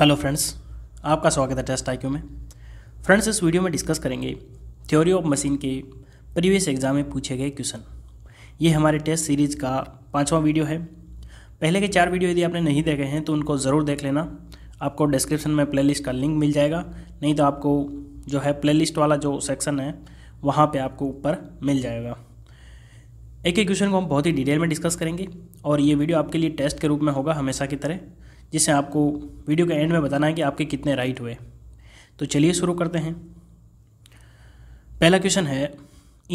Hello friends आपका स्वागत है टेस्ट आईक्यू में फ्रेंड्स इस वीडियो में डिस्कस करेंगे थ्योरी ऑफ मशीन के प्रीवियस एग्जाम में पूछे गए क्वेश्चन ये हमारे टेस्ट सीरीज का पांचवा वीडियो है पहले के चार वीडियो यदि आपने नहीं देखे हैं तो उनको ज़रूर देख लेना आपको डिस्क्रिप्शन में प्ले का लिंक मिल जाएगा नहीं तो आपको जो है प्ले वाला जो सेक्शन है वहाँ पर आपको ऊपर मिल जाएगा एक एक क्वेश्चन को हम बहुत ही डिटेल में डिस्कस करेंगे और ये वीडियो आपके लिए टेस्ट के रूप में होगा हमेशा की तरह जिसे आपको वीडियो के एंड में बताना है कि आपके कितने राइट हुए तो चलिए शुरू करते हैं पहला क्वेश्चन है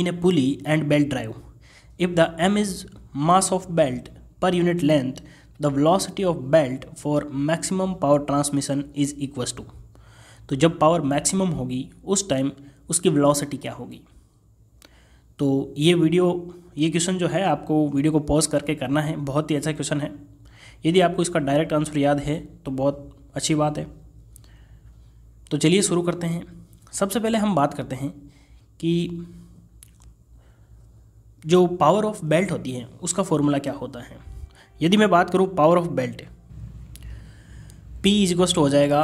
in a pulley and belt drive if the M is mass of belt per unit length the velocity of belt for maximum power transmission is equals to तो जब पावर मैक्सिमम होगी उस टाइम उसकी velocity क्या होगी तो ये video ये क्वेश्चन जो है आपको वीडियो को पॉज करके करना है बहुत ही अच्छा क्वेश्चन है यदि आपको इसका डायरेक्ट आंसर याद है तो बहुत अच्छी बात है तो चलिए शुरू करते हैं सबसे पहले हम बात करते हैं कि जो पावर ऑफ बेल्ट होती है उसका फॉर्मूला क्या होता है यदि मैं बात करूँ पावर ऑफ बेल्ट पी इजगोस्ट हो जाएगा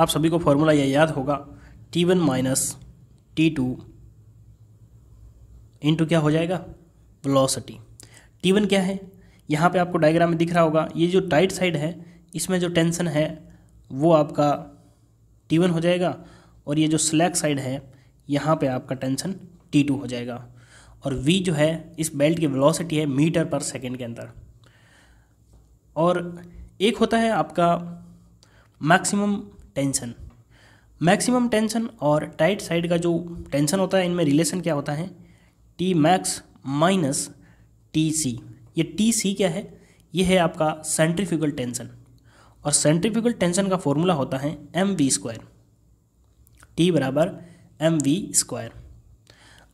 आप सभी को फॉर्मूला यह याद होगा T one minus T two into क्या हो जाएगा वेलोसिटी टी वन क्या है यहाँ पे आपको डायग्राम में दिख रहा होगा ये जो टाइट साइड है इसमें जो टेंसन है वो आपका टी वन हो जाएगा और ये जो स्लैक साइड है यहाँ पे आपका टेंशन टी टू हो जाएगा और वी जो है इस बेल्ट की वेलोसिटी है मीटर पर सेकेंड के अंदर और एक होता है आपका मैक्सिमम टेंशन मैक्सिमम टेंशन और टाइट साइड का जो टेंशन होता है इनमें रिलेशन क्या होता है T max minus T C ये टी सी क्या है ये है आपका सेंट्रीफ्यूगल टेंशन और सेंट्रीफ्यूगल टेंशन का फॉर्मूला होता है एम वी स्क्वायर टी बराबर एम वी स्क्वायर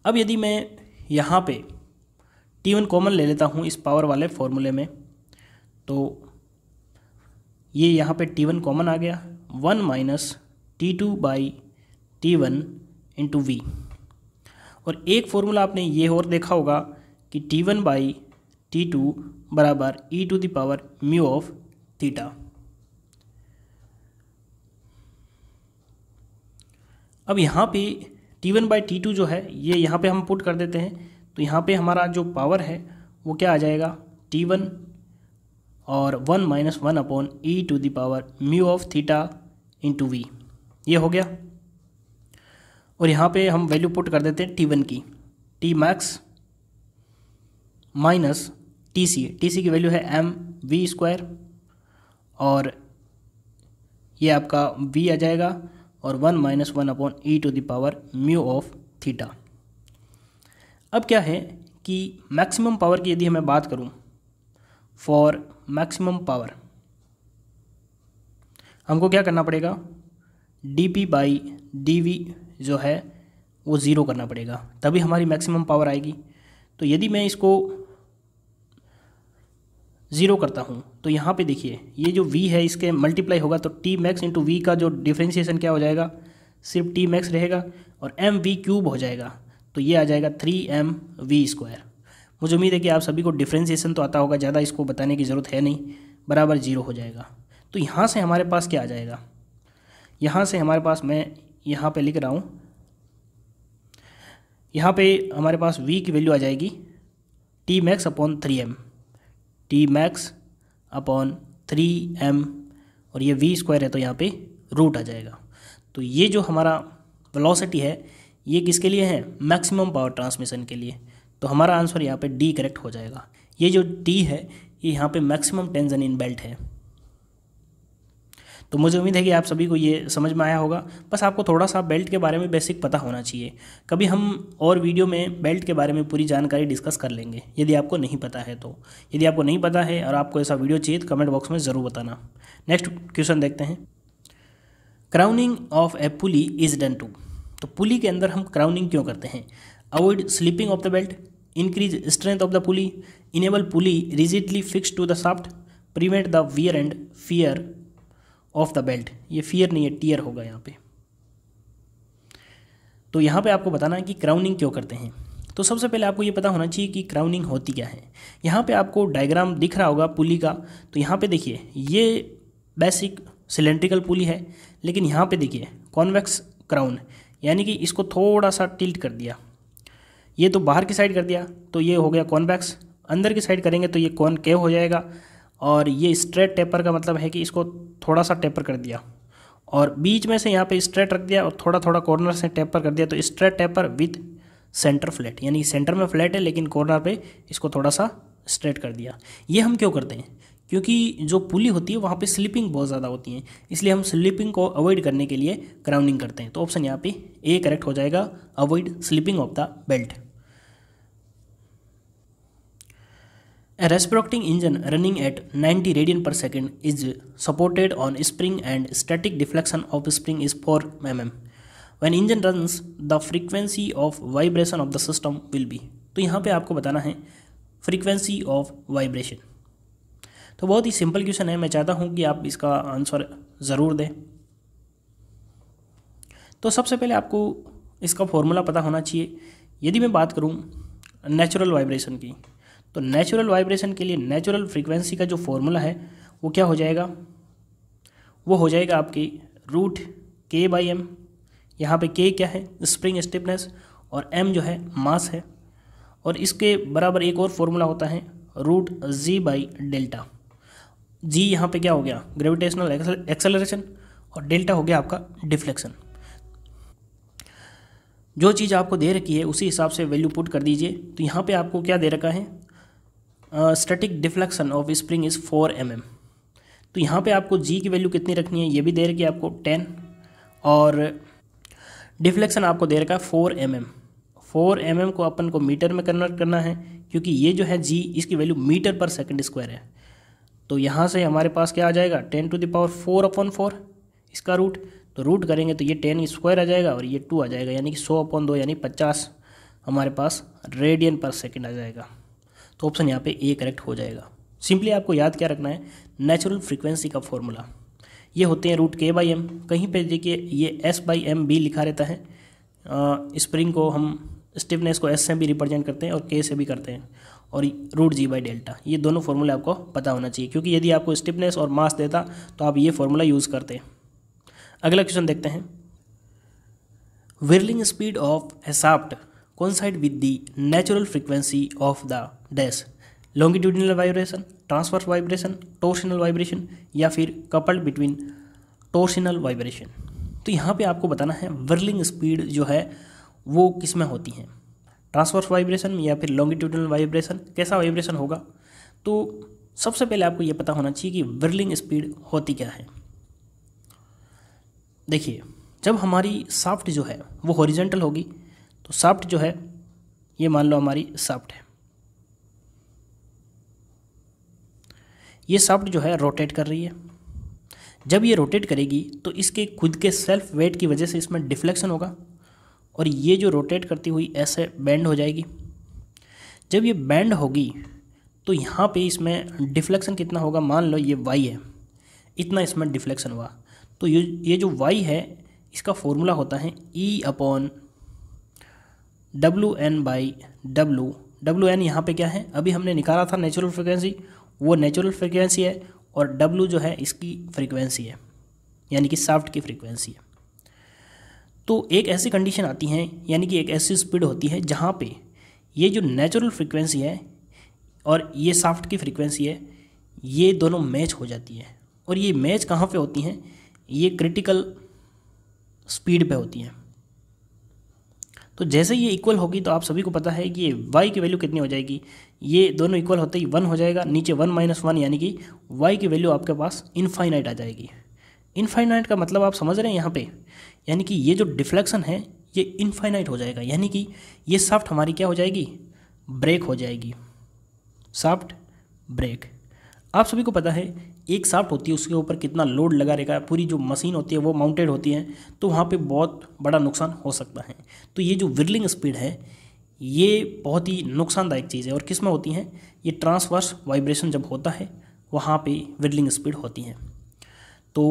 अब यदि मैं यहाँ पे टी वन कॉमन ले लेता हूँ इस पावर वाले फॉर्मूले में तो ये यहाँ पे टी वन कॉमन आ गया one minus T two by T one into V और एक फॉर्मूला आपने ये और देखा होगा कि T one by T two बराबर e to the power power mu of theta अब यहाँ पे T one by T two जो है ये यहाँ पे हम पुट कर देते हैं तो यहाँ पे हमारा जो पावर है वो क्या आ जाएगा टी वन और one minus one upon e to the power mu of theta into V ये हो गया और यहाँ पे हम वैल्यू पुट कर देते हैं टी वन की T max minus T C T C की वैल्यू है एम वी स्क्वायर और ये आपका वी आ जाएगा और one minus one upon e to the power mu of theta अब क्या है कि मैक्सिमम पावर की यदि हमें बात करूं फॉर मैक्सिमम पावर हमको क्या करना पड़ेगा D P by D V जो है वो ज़ीरो करना पड़ेगा तभी हमारी मैक्सिमम पावर आएगी तो यदि मैं इसको ज़ीरो करता हूँ तो यहाँ पे देखिए ये जो v है इसके मल्टीप्लाई होगा तो टी मैक्स इंटू वी का जो डिफ्रेंशिएशन क्या हो जाएगा सिर्फ टी मैक्स रहेगा और एम वी क्यूब हो जाएगा तो ये आ जाएगा थ्री एम वी स्क्वायर मुझे उम्मीद है कि आप सभी को डिफ्रेंशिएशन तो आता होगा ज़्यादा इसको बताने की ज़रूरत है नहीं बराबर ज़ीरो हो जाएगा तो यहाँ से हमारे पास क्या आ जाएगा यहाँ से हमारे पास मैं यहाँ पर लिख रहा हूँ यहाँ पर हमारे पास वी की वैल्यू आ जाएगी T max upon three M T max upon three M और ये वी स्क्वायर है तो यहाँ पे रूट आ जाएगा तो ये जो हमारा वेलोसिटी है ये किसके लिए है मैक्सिमम पावर ट्रांसमिशन के लिए तो हमारा आंसर यहाँ पे डी करेक्ट हो जाएगा ये जो डी है ये यहाँ पे मैक्सिमम टेंशन इन बेल्ट है तो मुझे उम्मीद है कि आप सभी को ये समझ में आया होगा बस आपको थोड़ा सा बेल्ट के बारे में बेसिक पता होना चाहिए कभी हम और वीडियो में बेल्ट के बारे में पूरी जानकारी डिस्कस कर लेंगे यदि आपको नहीं पता है तो यदि आपको नहीं पता है और आपको ऐसा वीडियो चाहिए तो कमेंट बॉक्स में ज़रूर बताना नेक्स्ट क्वेश्चन देखते हैं crowning of a pulley is done to तो पुली के अंदर हम क्राउनिंग क्यों करते हैं avoid sleeping of the belt increase strength of the pulley enable pulley rigidly fix to the shaft prevent the wear and fear of the belt ये fear नहीं है टीयर होगा यहाँ पे तो यहाँ पे आपको बताना है कि क्राउनिंग क्यों करते हैं तो सबसे पहले आपको ये पता होना चाहिए कि क्राउनिंग होती क्या है यहाँ पे आपको डायग्राम दिख रहा होगा पुली का तो यहाँ पे देखिए ये बेसिक सिलेंड्रिकल पुली है लेकिन यहाँ पे देखिए कॉन्वेक्स क्राउन यानी कि इसको थोड़ा सा टिल्ट कर दिया ये तो बाहर की साइड कर दिया तो ये हो गया कॉन्वैक्स अंदर की साइड करेंगे तो ये कॉन हो जाएगा और ये स्ट्रेट टेपर का मतलब है कि इसको थोड़ा सा टेपर कर दिया और बीच में से यहाँ पे स्ट्रेट रख दिया और थोड़ा थोड़ा कॉर्नर से टेपर कर दिया तो straight taper with centre flat यानी सेंटर में फ्लैट है लेकिन कॉर्नर पे इसको थोड़ा सा स्ट्रेट कर दिया ये हम क्यों करते हैं क्योंकि जो पुली होती है वहाँ पे स्लिपिंग बहुत ज़्यादा होती है इसलिए हम स्लिपिंग को अवॉइड करने के लिए क्राउनिंग करते हैं तो ऑप्शन यहाँ पे ए करेक्ट हो जाएगा avoid slipping of the belt A reciprocating engine running at 90 radian per second is supported on spring and static deflection of spring is 4 mm. When engine runs, the frequency of vibration of the system will be. तो यहाँ पे आपको बताना है frequency of vibration. तो बहुत ही simple question है मैं चाहता हूँ कि आप इसका answer ज़रूर दें तो सबसे पहले आपको इसका formula पता होना चाहिए यदि मैं बात करूँ natural vibration की तो नेचुरल वाइब्रेशन के लिए नेचुरल फ्रीक्वेंसी का जो फॉर्मूला है वो क्या हो जाएगा वो हो जाएगा आपकी रूट के बाई एम यहाँ पे के क्या है स्प्रिंग स्टिफनेस और एम जो है मास है और इसके बराबर एक और फॉर्मूला होता है root g by delta g यहाँ पे क्या हो गया ग्रेविटेशनल एक्सेलरेशन और डेल्टा हो गया आपका डिफ्लेक्शन जो चीज़ आपको दे रखी है उसी हिसाब से वैल्यू पुट कर दीजिए तो यहाँ पे आपको क्या दे रखा है static deflection of spring is four M M तो यहाँ पे आपको जी की वैल्यू कितनी रखनी है ये भी दे रखी है आपको टेन और डिफ्लेक्शन आपको दे रखा है four M M four M M को अपन को मीटर में कन्वर्ट करना है क्योंकि ये जो है जी इसकी value metre per second square है तो यहाँ से हमारे पास क्या आ जाएगा ten to the power four upon four इसका रूट तो रूट करेंगे तो ये टेन स्क्वायर आ जाएगा और ये टू आ जाएगा यानी कि सौ अपॉन दो यानी पचास हमारे पास रेडियन पर सेकेंड आ जाएगा तो ऑप्शन यहाँ पे ए करेक्ट हो जाएगा सिंपली आपको याद क्या रखना है नेचुरल फ्रीक्वेंसी का फॉर्मूला ये होते हैं रूट के बाई एम कहीं पे देखिए ये एस बाई एम बी लिखा रहता है स्प्रिंग को हम स्टिफनेस को एस से भी रिप्रेजेंट करते हैं और के से भी करते हैं और रूट जी बाई डेल्टा ये दोनों फॉर्मूले आपको पता होना चाहिए क्योंकि यदि आपको स्टिफनेस और मास देता तो आप ये फॉर्मूला यूज़ करते हैं अगला क्वेश्चन देखते हैं whirling speed of a shaft coincide with the natural frequency of the dash longitudinal vibration transfers vibration torsional vibration या फिर कपल्ड बिटवीन टोर्शनल वाइब्रेशन तो यहाँ पे आपको बताना है वर्लिंग स्पीड जो है वो किस में होती है ट्रांसवर्स वाइब्रेशन या फिर लॉन्गिट्यूडिनल वाइब्रेशन कैसा वाइब्रेशन होगा तो सबसे पहले आपको ये पता होना चाहिए कि वर्लिंग स्पीड होती क्या है देखिए जब हमारी साफ्ट जो है वो हॉरिजेंटल होगी तो साफ्ट जो है ये मान लो हमारी साफ्ट है ये साफ्ट जो है रोटेट कर रही है जब ये रोटेट करेगी तो इसके खुद के सेल्फ वेट की वजह से इसमें डिफ्लेक्शन होगा और ये जो रोटेट करती हुई ऐसे बैंड हो जाएगी जब ये बैंड होगी तो यहाँ पे इसमें डिफ्लेक्शन कितना होगा मान लो ये वाई है इतना इसमें डिफ्लेक्शन हुआ तो ये ये जो वाई है इसका फॉर्मूला होता है E e upon W N by W W N यहाँ पर क्या है अभी हमने निकाला था नेचुरल फ्रिक्वेंसी वो नेचुरल फ्रिक्वेंसी है और डब्ल्यू जो है इसकी फ्रिक्वेंसी है यानी कि साफ्ट की फ्रिक्वेंसी है तो एक ऐसी कंडीशन आती है यानी कि एक ऐसी स्पीड होती है जहाँ पे ये जो नेचुरल फ्रिक्वेंसी है और ये साफ्ट की फ्रिक्वेंसी है ये दोनों मैच हो जाती है और ये मैच कहाँ पे होती हैं ये क्रिटिकल स्पीड पे होती हैं तो जैसे ये इक्वल होगी तो आप सभी को पता है कि ये वाई की वैल्यू कितनी हो जाएगी ये दोनों इक्वल होते ही वन हो जाएगा नीचे वन माइनस वन यानी कि वाई की वैल्यू आपके पास इनफाइनाइट आ जाएगी इनफाइनाइट का मतलब आप समझ रहे हैं यहाँ पे यानी कि ये जो डिफ्लेक्शन है ये इनफाइनाइट हो जाएगा यानी कि ये साफ्ट हमारी क्या हो जाएगी ब्रेक हो जाएगी साफ्ट ब्रेक आप सभी को पता है एक साफ्ट होती है उसके ऊपर कितना लोड लगा रहेगा पूरी जो मशीन होती है वो माउंटेड होती है तो वहाँ पे बहुत बड़ा नुकसान हो सकता है तो ये जो विरलिंग स्पीड है ये बहुत ही नुकसानदायक चीज़ है और किस में होती हैं ये ट्रांसवर्स वाइब्रेशन जब होता है वहाँ पे विरलिंग स्पीड होती है तो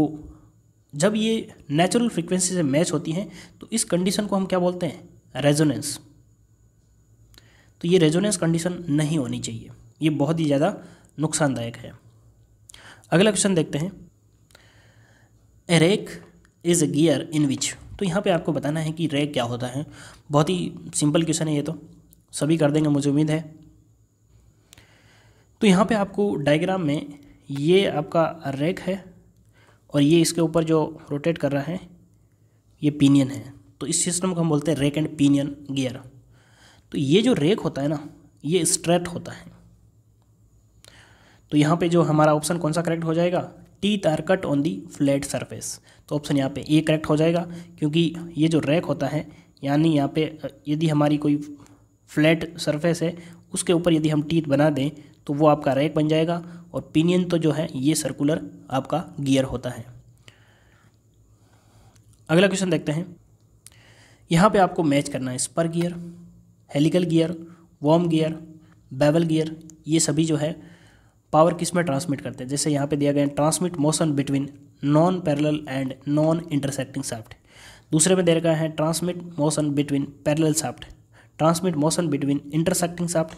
जब ये नेचुरल फ्रिक्वेंसी से मैच होती हैं तो इस कंडीशन को हम क्या बोलते हैं रेजोनेंस तो ये रेजोनेंस कंडीशन नहीं होनी चाहिए ये बहुत ही ज़्यादा नुकसानदायक है अगला क्वेश्चन देखते हैं a rack is a gear in which तो यहाँ पे आपको बताना है कि रेक क्या होता है बहुत ही सिंपल क्वेश्चन है ये तो सभी कर देंगे मुझे उम्मीद है तो यहाँ पे आपको डायग्राम में ये आपका रेक है और ये इसके ऊपर जो रोटेट कर रहा है ये पीनियन है तो इस सिस्टम को हम बोलते हैं रेक एंड पीनियन गियर तो ये जो रेक होता है ना ये स्ट्रेट होता है तो यहाँ पे जो हमारा ऑप्शन कौन सा करेक्ट हो जाएगा teeth are cut on the flat surface तो ऑप्शन यहाँ पे ए करेक्ट हो जाएगा क्योंकि ये जो रैक होता है यानी यहाँ पे यदि हमारी कोई फ्लैट सरफेस है उसके ऊपर यदि हम टीथ बना दें तो वो आपका रैक बन जाएगा और पिनियन तो जो है ये सर्कुलर आपका गियर होता है अगला क्वेश्चन देखते हैं यहाँ पे आपको मैच करना है spur gear helical gear worm gear bevel gear ये सभी जो है पावर किस में ट्रांसमिट करते हैं जैसे यहाँ पे दिया गया है transmit motion between non parallel and non intersecting shaft दूसरे में दे रखा है transmit motion between parallel shaft transmit motion between intersecting shaft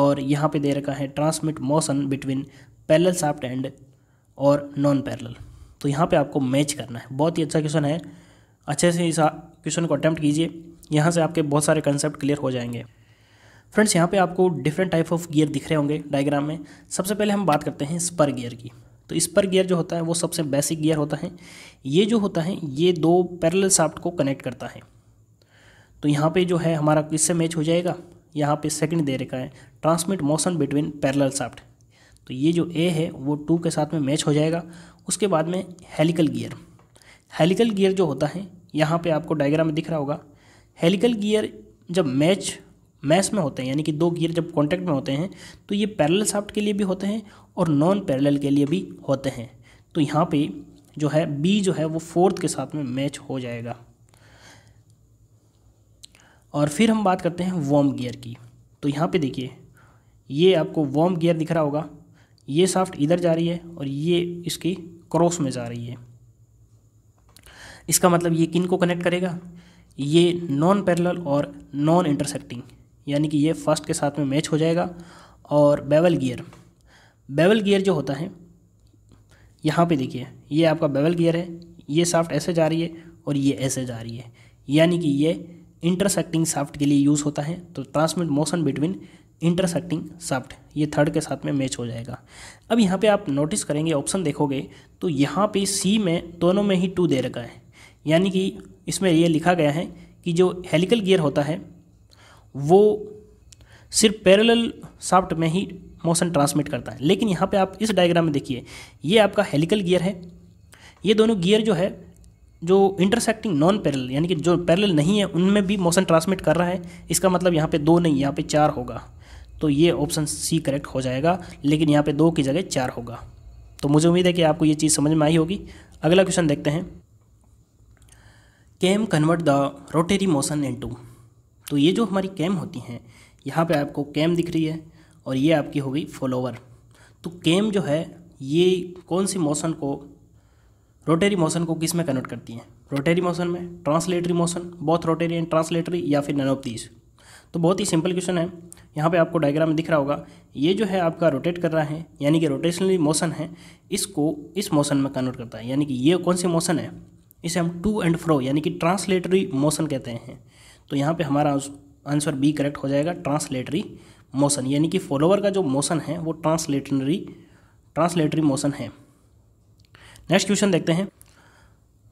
और यहाँ पे दे रखा है transmit motion between parallel shaft and और नॉन पैरेलल तो यहाँ पे आपको मैच करना है बहुत ही अच्छा क्वेश्चन है अच्छे से इस क्वेश्चन को अटैम्प्ट कीजिए यहाँ से आपके बहुत सारे कंसेप्ट क्लियर हो जाएंगे फ्रेंड्स यहाँ पे आपको डिफरेंट टाइप ऑफ गियर दिख रहे होंगे डायग्राम में सबसे पहले हम बात करते हैं स्पर गियर की तो स्पर गियर जो होता है वो सबसे बेसिक गियर होता है ये जो होता है ये दो पैरेलल साफ्ट को कनेक्ट करता है तो यहाँ पे जो है हमारा किससे मैच हो जाएगा यहाँ पे सेकंड दे रखा है transmit motion between parallel shaft तो ये जो ए है वो टू के साथ में मैच हो जाएगा उसके बाद में हेलिकल गियर हेलिकल गियर जो होता है यहाँ पर आपको डायग्राम में दिख रहा होगा हेलिकल गियर जब मैच मैस में होते हैं यानी कि दो गियर जब कॉन्टैक्ट में होते हैं तो ये पैरेलल साफ़्ट के लिए भी होते हैं और नॉन पैरेलल के लिए भी होते हैं तो यहाँ पे जो है बी जो है वो फोर्थ के साथ में मैच हो जाएगा और फिर हम बात करते हैं वॉम गियर की तो यहाँ पे देखिए ये आपको वॉम गियर दिख रहा होगा ये साफ्ट इधर जा रही है और ये इसकी क्रॉस में जा रही है इसका मतलब ये किन को कनेक्ट करेगा ये नॉन पैरेलल और नॉन इंटरसेक्टिंग यानी कि ये फर्स्ट के साथ में मैच हो जाएगा और बेवल गियर बेवल गियर जो होता है यहाँ पे देखिए ये आपका बेवल गियर है ये साफ्ट ऐसे जा रही है और ये ऐसे जा रही है यानी कि ये इंटरसेक्टिंग साफ्ट के लिए यूज़ होता है तो transmit motion between intersecting shaft ये थर्ड के साथ में मैच हो जाएगा अब यहाँ पे आप नोटिस करेंगे ऑप्शन देखोगे तो यहाँ पे सी में दोनों में ही टू दे रखा है यानी कि इसमें ये लिखा गया है कि जो हेलिकल गियर होता है वो सिर्फ पैरेलल साफ्ट में ही मोशन ट्रांसमिट करता है लेकिन यहाँ पे आप इस डायग्राम में देखिए ये आपका हेलिकल गियर है ये दोनों गियर जो है जो इंटरसेक्टिंग नॉन पैरेलल यानी कि जो पैरेलल नहीं है उनमें भी मोशन ट्रांसमिट कर रहा है इसका मतलब यहाँ पे दो नहीं यहाँ पे चार होगा तो ये ऑप्शन सी करेक्ट हो जाएगा लेकिन यहाँ पे दो की जगह चार होगा तो मुझे उम्मीद है कि आपको ये चीज़ समझ में आई होगी अगला क्वेश्चन देखते हैं cam convert the rotary motion into तो ये जो हमारी कैम होती हैं यहाँ पे आपको कैम दिख रही है और ये आपकी हो गई फॉलोवर तो कैम जो है ये कौन सी मोशन को रोटेरी मोशन को किस में कन्वर्ट करती हैं रोटेरी मोशन में translatory motion both rotary and translatory या फिर नन ऑफ दीज तो बहुत ही सिंपल क्वेश्चन है यहाँ पे आपको डायग्राम में दिख रहा होगा ये जो है आपका रोटेट कर रहा है यानी कि रोटेशनली मोशन है इसको इस मोशन में कन्वर्ट करता है यानी कि ये कौन सी मोशन है इसे हम टू एंड फ्रो यानी कि ट्रांसलेटरी मोशन कहते हैं तो यहाँ पे हमारा आंसर बी करेक्ट हो जाएगा ट्रांसलेटरी मोशन यानी कि फॉलोवर का जो मोशन है वो ट्रांसलेटरी ट्रांसलेटरी मोशन है नेक्स्ट क्वेश्चन देखते हैं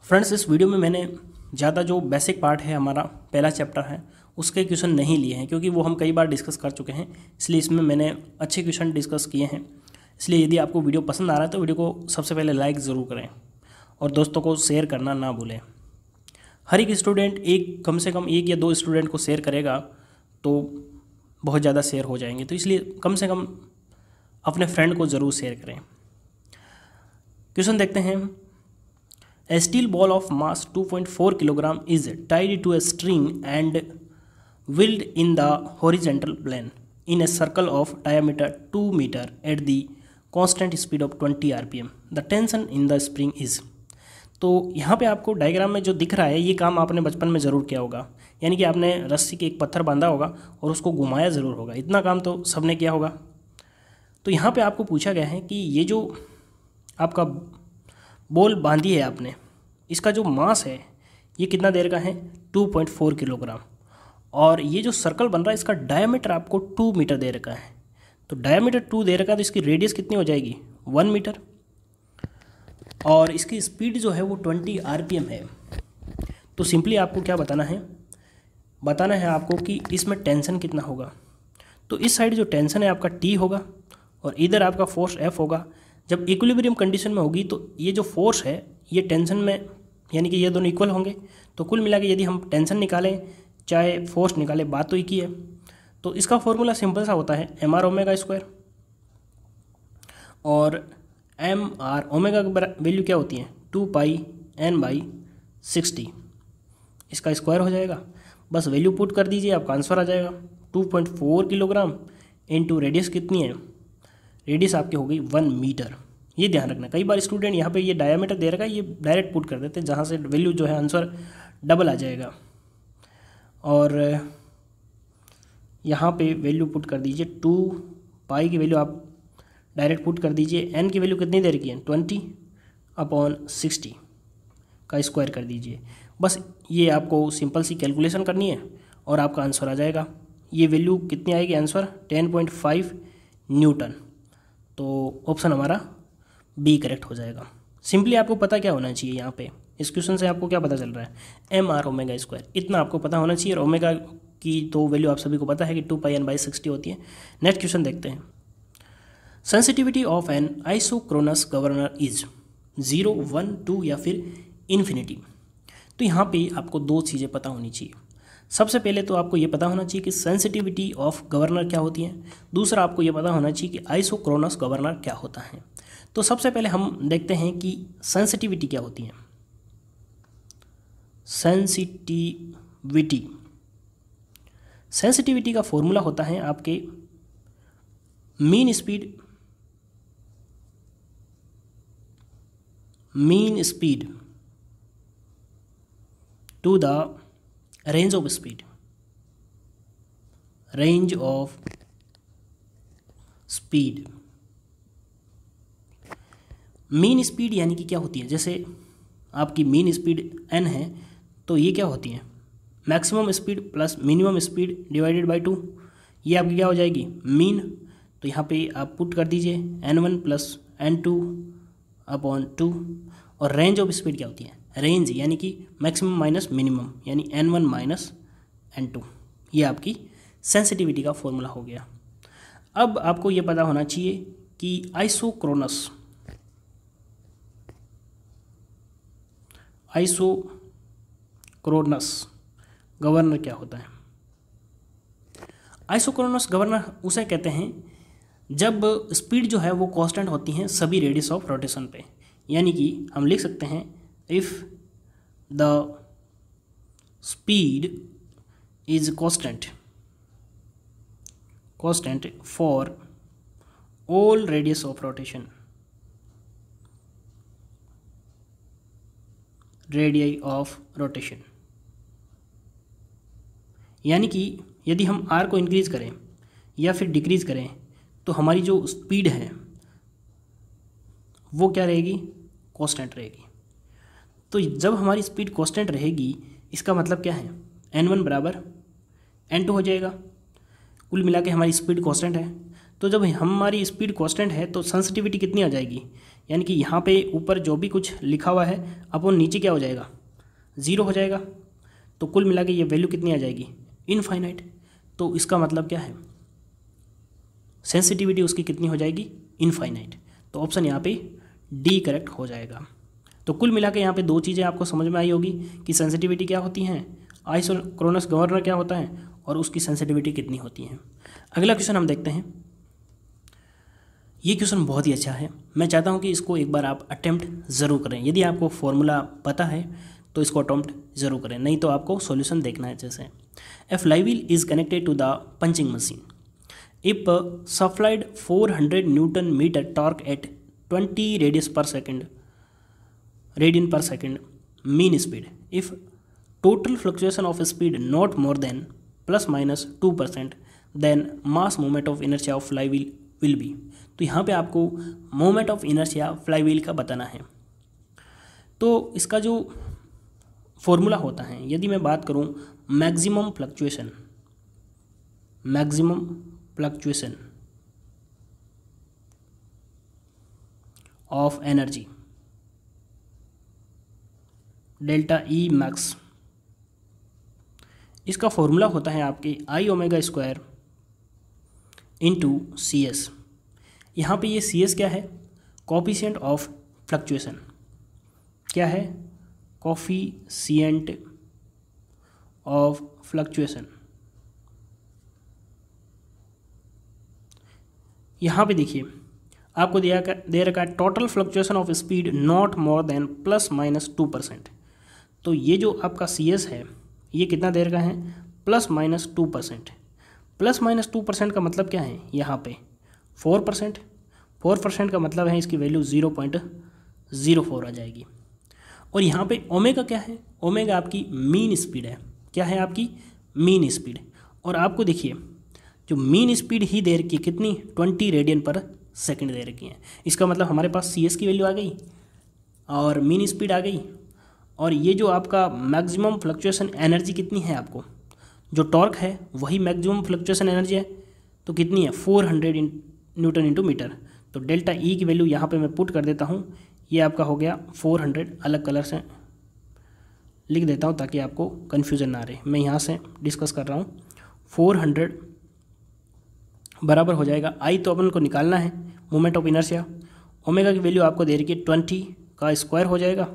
फ्रेंड्स इस वीडियो में मैंने ज़्यादा जो बेसिक पार्ट है हमारा पहला चैप्टर है उसके क्वेश्चन नहीं लिए हैं क्योंकि वो हम कई बार डिस्कस कर चुके हैं इसलिए इसमें मैंने अच्छे क्वेश्चन डिस्कस किए हैं इसलिए यदि आपको वीडियो पसंद आ रहा है तो वीडियो को सबसे पहले लाइक ज़रूर करें और दोस्तों को शेयर करना ना भूलें हर एक स्टूडेंट एक कम से कम एक या दो स्टूडेंट को शेयर करेगा तो बहुत ज़्यादा शेयर हो जाएंगे तो इसलिए कम से कम अपने फ्रेंड को ज़रूर शेयर करें क्वेश्चन देखते हैं a steel ball of mass 2.4 kilogram is tied to a string and whirled in the horizontal plane in a circle of diameter two metre at the constant speed of 20 R P M the tension in the spring is तो यहाँ पे आपको diagram में जो दिख रहा है ये काम आपने बचपन में ज़रूर किया होगा यानी कि आपने रस्सी के एक पत्थर बांधा होगा और उसको घुमाया ज़रूर होगा इतना काम तो सब ने किया होगा तो यहाँ पे आपको पूछा गया है कि ये जो आपका बोल बांधी है आपने इसका जो मास है ये कितना देर का है टू किलोग्राम और ये जो सर्कल बन रहा है इसका डायामीटर आपको टू मीटर दे रखा है तो डायामीटर दे रखा है तो इसकी रेडियस कितनी हो जाएगी वन मीटर और इसकी स्पीड जो है वो ट्वेंटी आर है तो सिंपली आपको क्या बताना है बताना है आपको कि इसमें टेंशन कितना होगा तो इस साइड जो टेंशन है आपका टी होगा और इधर आपका फोर्स एफ होगा जब इक्विलिब्रियम कंडीशन में होगी तो ये जो फोर्स है ये टेंशन में यानी कि ये दोनों इक्वल होंगे तो कुल मिला के यदि हम टेंशन निकालें चाहे फोर्स निकालें बात तो एक ही है तो इसका फॉर्मूला सिंपल सा होता है एम आर ओमेगा स्क्वायर और एम आर ओमेगा की वैल्यू क्या होती है two pi N by sixty इसका स्क्वायर हो जाएगा बस वैल्यू पुट कर दीजिए आपका आंसर आ जाएगा two point four kilogram into radius कितनी है रेडियस आपकी हो गई वन मीटर ये ध्यान रखना कई बार स्टूडेंट यहाँ पे ये डायामीटर दे रखा है ये डायरेक्ट पुट कर देते हैं जहाँ से वैल्यू जो है आंसर डबल आ जाएगा और यहाँ पे वैल्यू पुट कर दीजिए टू पाई की वैल्यू आप डायरेक्ट पुट कर दीजिए एन की वैल्यू कितनी देर की है ट्वेंटी अपॉन सिक्सटी का स्क्वायर कर दीजिए बस ये आपको सिंपल सी कैलकुलेशन करनी है और आपका आंसर आ जाएगा ये वैल्यू कितनी आएगी answer ten point five newton तो ऑप्शन हमारा बी करेक्ट हो जाएगा सिंपली आपको पता क्या होना चाहिए यहाँ पे इस क्वेश्चन से आपको क्या पता चल रहा है एम आर ओमेगा स्क्वायर इतना आपको पता होना चाहिए और ओमेगा की तो वैल्यू आप सभी को पता है कि two pi N by sixty होती है नेक्स्ट क्वेश्चन देखते हैं sensitivity of an isochronous governor is zero one two या फिर इन्फिनिटी तो यहाँ पे आपको दो चीज़ें पता होनी चाहिए सबसे पहले तो आपको ये पता होना चाहिए कि सेंसिटिविटी ऑफ गवर्नर क्या होती है दूसरा आपको ये पता होना चाहिए कि आइसोक्रोनस गवर्नर क्या होता है तो सबसे पहले हम देखते हैं कि सेंसिटिविटी क्या होती है सेंसिटिविटी सेंसिटिविटी का फॉर्मूला होता है आपके mean speed mean speed to the range of speed range of speed mean speed यानी कि क्या होती है जैसे आपकी मीन स्पीड एन है तो ये क्या होती है maximum speed plus minimum speed divided by two ये आपकी क्या हो जाएगी मीन तो यहाँ पे आप पुट कर दीजिए N one plus N two upon two और रेंज ऑफ स्पीड क्या होती है रेंज यानी कि मैक्सिमम माइनस मिनिमम यानी N one minus N two ये आपकी सेंसिटिविटी का फॉर्मूला हो गया अब आपको ये पता होना चाहिए कि आइसोक्रोनस आइसोक्रोनस गवर्नर क्या होता है आइसोक्रोनस गवर्नर उसे कहते हैं जब स्पीड जो है वो कॉन्स्टेंट होती हैं सभी रेडियस ऑफ रोटेशन पे यानी कि हम लिख सकते हैं if the speed is constant constant for all radius of rotation radii of rotation यानी कि यदि हम आर को इंक्रीज करें या फिर डिक्रीज करें तो हमारी जो स्पीड है वो क्या रहेगी कॉन्स्टेंट रहेगी तो जब हमारी स्पीड कॉन्स्टेंट रहेगी इसका मतलब क्या है एन वन बराबर एन टू हो जाएगा कुल मिला के हमारी स्पीड कॉन्स्टेंट है तो जब हमारी स्पीड कॉन्स्टेंट है तो सेंसिटिविटी कितनी आ जाएगी यानी कि यहाँ पे ऊपर जो भी कुछ लिखा हुआ है अब वो नीचे क्या हो जाएगा ज़ीरो हो जाएगा तो कुल मिला के ये वैल्यू कितनी आ जाएगी इनफाइनाइट तो इसका मतलब क्या है सेंसिटिविटी उसकी कितनी हो जाएगी इनफाइनाइट तो ऑप्शन यहाँ पे डी करेक्ट हो जाएगा तो कुल मिला के यहाँ पे दो चीज़ें आपको समझ में आई होगी कि सेंसिटिविटी क्या होती हैं आइसोक्रोनस गवर्नर क्या होता है और उसकी सेंसिटिविटी कितनी होती है अगला क्वेश्चन हम देखते हैं ये क्वेश्चन बहुत ही अच्छा है मैं चाहता हूँ कि इसको एक बार आप अटैम्प्ट ज़रूर करें यदि आपको फॉर्मूला पता है तो इसको अटैम्प्ट ज़रूर करें नहीं तो आपको सॉल्यूशन देखना है जैसे a flywheel is connected to the punching machine hundred newton 400 torque at twenty radius 20 second radian per second mean speed if total fluctuation of speed not more than plus minus two percent then mass mass of of of flywheel will be तो यहाँ पे आपको moment of inertia wheel का बताना है तो इसका जो फॉर्मूला होता है यदि मैं बात करूँ maximum fluctuation maximum fluctuation of energy delta E max इसका फॉर्मूला होता है आपके I omega square into C S यहाँ पर ये सी एस क्या है कॉफिशेंट ऑफ फ्लक्चुएसन क्या है कॉफी एंट ऑफ फ्लक्चुएसन यहाँ पे देखिए आपको दिया दे रखा है total fluctuation of speed not more than plus minus two percent तो ये जो आपका सी एस है ये कितना देर का है plus minus two percent plus minus two percent का मतलब क्या है यहाँ पे फोर परसेंट फोर परसेंट का मतलब है इसकी value zero point zero four आ जाएगी और यहाँ पे ओमेगा क्या है ओमेगा आपकी मीन स्पीड है क्या है आपकी मीन स्पीड और आपको देखिए जो मीन स्पीड ही दे रखी है कितनी ट्वेंटी रेडियन पर सेकेंड दे रखी है इसका मतलब हमारे पास सी की वैल्यू आ गई और मीन स्पीड आ गई और ये जो आपका मैक्सिमम फ्लक्चुएसन एनर्जी कितनी है आपको जो टॉर्क है वही मैक्सिमम फ्लक्चुएसन एनर्जी है तो कितनी है four hundred newton into metre तो डेल्टा ई e की वैल्यू यहाँ पे मैं पुट कर देता हूँ ये आपका हो गया फोर हंड्रेड अलग कलर से लिख देता हूँ ताकि आपको कन्फ्यूज़न ना रहे मैं यहाँ से डिस्कस कर रहा हूँ फोर हंड्रेड बराबर हो जाएगा आई तो अपन को निकालना है मोमेंट ऑफ इनर्सिया ओमेगा की वैल्यू आपको दे रही है ट्वेंटी का स्क्वायर हो जाएगा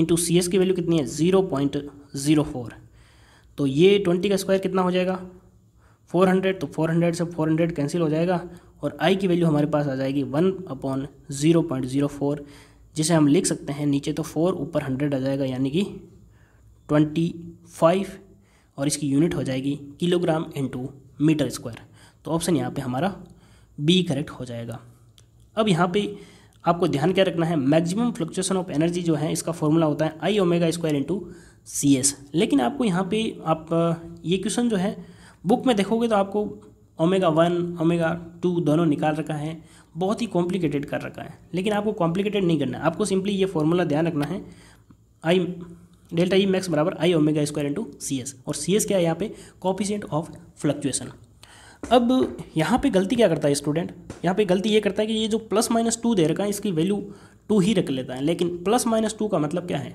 इंटू सी एस की वैल्यू कितनी है ज़ीरो पॉइंट ज़ीरो फोर तो ये ट्वेंटी का स्क्वायर कितना हो जाएगा फोर हंड्रेड तो फोर हंड्रेड से फोर हंड्रेड कैंसिल हो जाएगा और आई की वैल्यू हमारे पास आ जाएगी one upon zero point zero four जिसे हम लिख सकते हैं नीचे तो फोर ऊपर हंड्रेड आ जाएगा यानी कि ट्वेंटी फाइव और इसकी यूनिट हो जाएगी किलोग्राम इंटू मीटर स्क्वायर तो ऑप्शन यहाँ पे हमारा बी करेक्ट हो जाएगा अब यहाँ पे आपको ध्यान क्या रखना है मैक्सिमम फ्लक्चुएशन ऑफ एनर्जी जो है इसका फॉर्मूला होता है I omega square into C S लेकिन आपको यहाँ पे आप ये क्वेश्चन जो है बुक में देखोगे तो आपको ओमेगा वन ओमेगा टू दोनों निकाल रखा है बहुत ही कॉम्प्लिकेटेड कर रखा है लेकिन आपको कॉम्प्लिकेटेड नहीं करना है आपको सिंपली ये फॉर्मूला ध्यान रखना है आई डेल्टा ई मैक्स बराबर I omega square into C S और सी एस क्या है यहाँ पे कॉपिशेंट ऑफ फ्लक्चुएसन अब यहाँ पे गलती क्या करता है स्टूडेंट यहाँ पे गलती ये करता है कि ये जो प्लस माइनस टू दे रखा है इसकी वैल्यू टू ही रख लेता है लेकिन प्लस माइनस टू का मतलब क्या है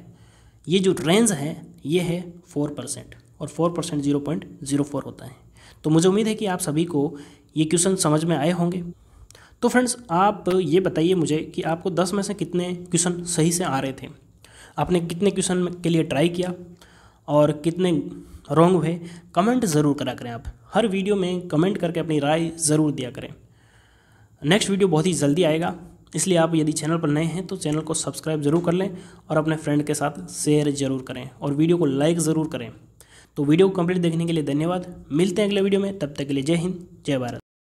ये जो रेंज है ये है फोर परसेंट और four percent zero point zero four होता है तो मुझे उम्मीद है कि आप सभी को ये क्वेश्चन समझ में आए होंगे तो फ्रेंड्स आप ये बताइए मुझे कि आपको दस में से कितने क्वेश्चन सही से आ रहे थे आपने कितने क्वेश्चन के लिए ट्राई किया और कितने रॉन्ग हुए कमेंट ज़रूर करा करें आप हर वीडियो में कमेंट करके अपनी राय ज़रूर दिया करें नेक्स्ट वीडियो बहुत ही जल्दी आएगा इसलिए आप यदि चैनल पर नए हैं तो चैनल को सब्सक्राइब ज़रूर कर लें और अपने फ्रेंड के साथ शेयर ज़रूर करें और वीडियो को लाइक ज़रूर करें तो वीडियो को कंप्लीट देखने के लिए धन्यवाद मिलते हैं अगले वीडियो में तब तक के लिए जय हिंद जय भारत